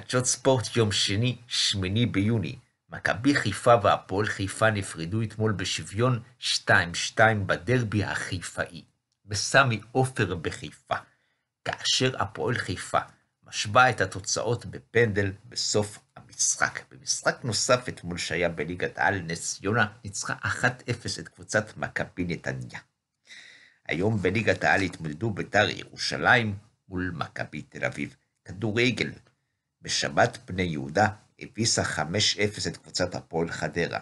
חדשות ספורט יום שני, שמיני ביוני. מכבי חיפה והפועל חיפה נפרדו אתמול בשוויון 2-2 בדרבי החיפאי, בסמי עופר בחיפה, כאשר הפועל חיפה משווה את התוצאות בפנדל בסוף המשחק. במשחק נוסף אתמול שהיה בליגת העל, נס ציונה ניצחה 1-0 את קבוצת מכבי נתניה. היום בליגת העל התמודדו בית"ר ירושלים מול מכבי תל אביב. כדורגל, בשבת פני יהודה הביסה 5-0 את קבוצת הפועל חדרה.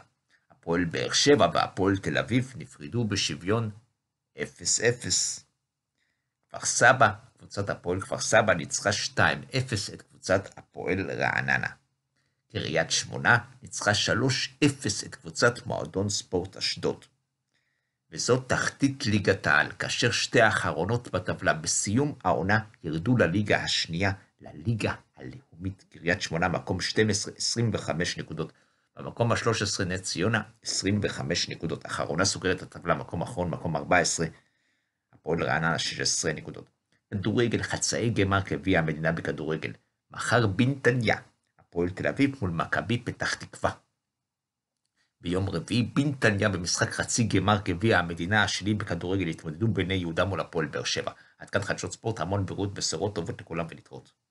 הפועל באר שבע והפועל תל אביב נפרדו בשוויון 0-0. כפר סבא, קבוצת הפועל כפר סבא ניצחה 2-0 את קבוצת הפועל רעננה. קריית שמונה ניצחה 3-0 את קבוצת מועדון ספורט אשדוד. וזאת תחתית ליגת העל, כאשר שתי האחרונות בטבלה בסיום העונה ירדו לליגה השנייה לליגה הלאומית. קריית שמונה, מקום 12, 25 נקודות. במקום ה-13, נס ציונה, 25 נקודות. אחרונה סוגרת הטבלה, מקום אחרון, מקום 14, הפועל רעננה, 16 נקודות. כדורגל, חצאי גמר גביע המדינה בכדורגל. מחר בנתניה, הפועל תל אביב מול מכבי פתח תקווה. ביום רביעי בנתניה במשחק חצי גמר גביע המדינה השני בכדורגל התמודדו בני יהודה מול הפועל באר שבע. עד כאן חדשות ספורט, המון בריאות, בשורות טובות לכולם ולהתראות.